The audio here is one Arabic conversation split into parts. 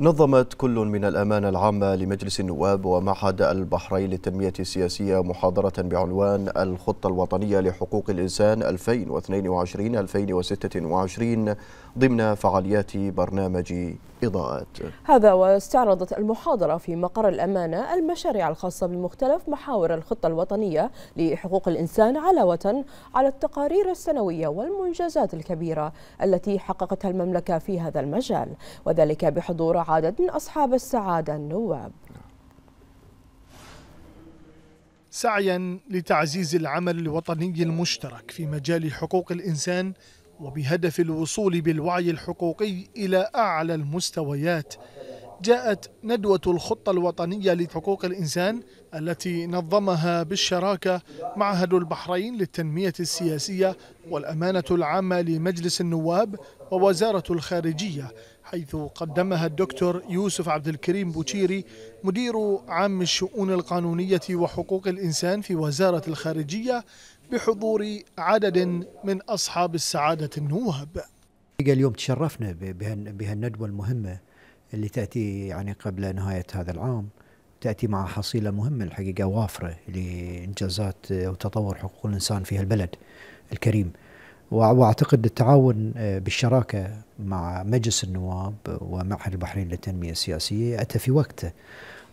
نظمت كل من الأمانة العامة لمجلس النواب ومعهد البحرين للتنمية السياسية محاضرة بعنوان الخطة الوطنية لحقوق الإنسان 2022-2026 ضمن فعاليات برنامج إضاءات هذا واستعرضت المحاضرة في مقر الأمانة المشاريع الخاصة بمختلف محاور الخطة الوطنية لحقوق الإنسان علاوة على التقارير السنوية والمنجزات الكبيرة التي حققتها المملكة في هذا المجال وذلك بحضور عدد من أصحاب السعادة النواب سعيا لتعزيز العمل الوطني المشترك في مجال حقوق الإنسان وبهدف الوصول بالوعي الحقوقي إلى أعلى المستويات جاءت ندوة الخطة الوطنية لحقوق الإنسان التي نظمها بالشراكة معهد البحرين للتنمية السياسية والأمانة العامة لمجلس النواب ووزارة الخارجية حيث قدمها الدكتور يوسف عبد الكريم بوتيري مدير عام الشؤون القانونية وحقوق الإنسان في وزارة الخارجية بحضور عدد من أصحاب السعادة النواب اليوم تشرفنا بهالندوة المهمة اللي تأتي يعني قبل نهاية هذا العام تأتي مع حصيلة مهمة الحقيقة وافرة لإنجازات وتطور حقوق الإنسان في البلد الكريم واعتقد التعاون آه، بالشراكه مع مجلس النواب ومعهد البحرين للتنميه السياسيه اتى في وقته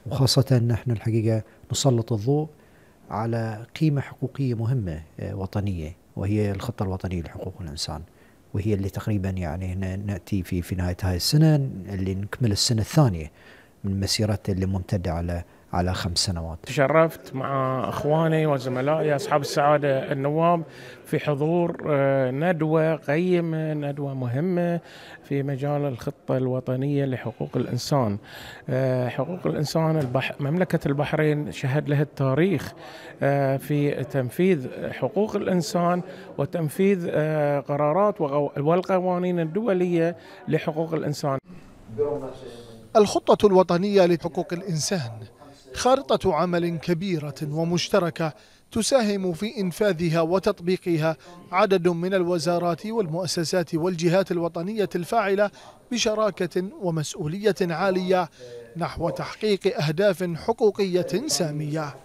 وخاصه ان احنا الحقيقه نسلط الضوء على قيمه حقوقيه مهمه آه، وطنيه وهي الخطه الوطنيه لحقوق الانسان وهي اللي تقريبا يعني ناتي في في نهايه هاي السنه اللي نكمل السنه الثانيه من مسيرته اللي ممتده على على خمس سنوات تشرفت مع اخواني وزملائي اصحاب السعاده النواب في حضور آه، ندوه قيمه ندوه مهمه في مجال الخطه الوطنيه لحقوق الانسان آه، حقوق الانسان البح... مملكه البحرين شهد لها التاريخ آه، في تنفيذ حقوق الانسان وتنفيذ قرارات والقوانين الدوليه لحقوق الانسان الخطه الوطنيه لحقوق الانسان خارطة عمل كبيرة ومشتركة تساهم في إنفاذها وتطبيقها عدد من الوزارات والمؤسسات والجهات الوطنية الفاعلة بشراكة ومسؤولية عالية نحو تحقيق أهداف حقوقية سامية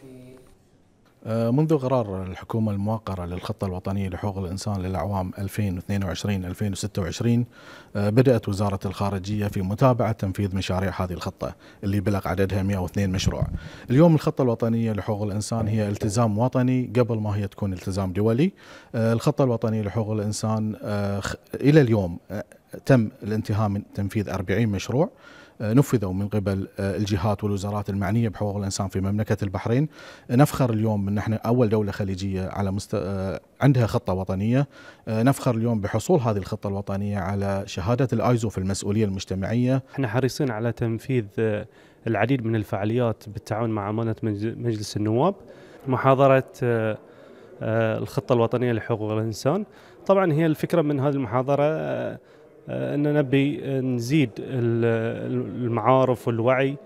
آه، منذ قرار الحكومة الموقرة للخطة الوطنية لحقوق الإنسان للأعوام 2022-2026 آه، بدأت وزارة الخارجية في متابعة تنفيذ مشاريع هذه الخطة اللي بلغ عددها 102 مشروع اليوم الخطة الوطنية لحقوق الإنسان هي التزام وطني قبل ما هي تكون التزام دولي آه، الخطة الوطنية لحقوق الإنسان إلى اليوم تم الانتهاء من تنفيذ 40 مشروع نفذوا من قبل آه، الجهات والوزارات المعنية بحقوق الإنسان في مملكة البحرين نفخر اليوم أن احنا أول دولة خليجية على مست... آه، عندها خطة وطنية آه، نفخر اليوم بحصول هذه الخطة الوطنية على شهادة الآيزو في المسؤولية المجتمعية احنا حريصين على تنفيذ العديد من الفعاليات بالتعاون مع أمانة مجلس النواب محاضرة الخطة الوطنية لحقوق الإنسان طبعا هي الفكرة من هذه المحاضرة آه، ان نبي نزيد المعارف والوعي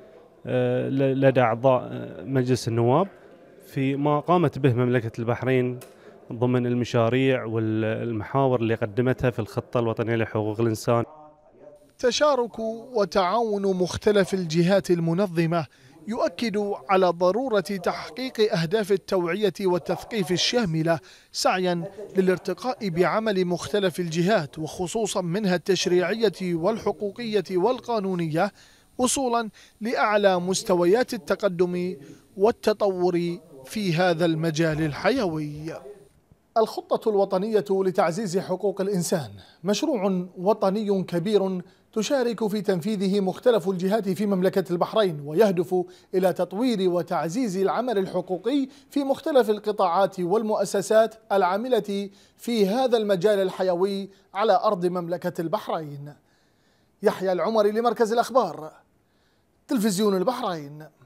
آه، لدى اعضاء مجلس النواب في ما قامت به مملكه البحرين ضمن المشاريع والمحاور اللي قدمتها في الخطه الوطنيه لحقوق الانسان تشارك وتعاون مختلف الجهات المنظمه يؤكد على ضرورة تحقيق أهداف التوعية والتثقيف الشاملة سعيا للارتقاء بعمل مختلف الجهات وخصوصا منها التشريعية والحقوقية والقانونية وصولا لأعلى مستويات التقدم والتطور في هذا المجال الحيوي الخطة الوطنية لتعزيز حقوق الإنسان مشروع وطني كبير تشارك في تنفيذه مختلف الجهات في مملكة البحرين ويهدف إلى تطوير وتعزيز العمل الحقوقي في مختلف القطاعات والمؤسسات العاملة في هذا المجال الحيوي على أرض مملكة البحرين يحيى العمري لمركز الأخبار تلفزيون البحرين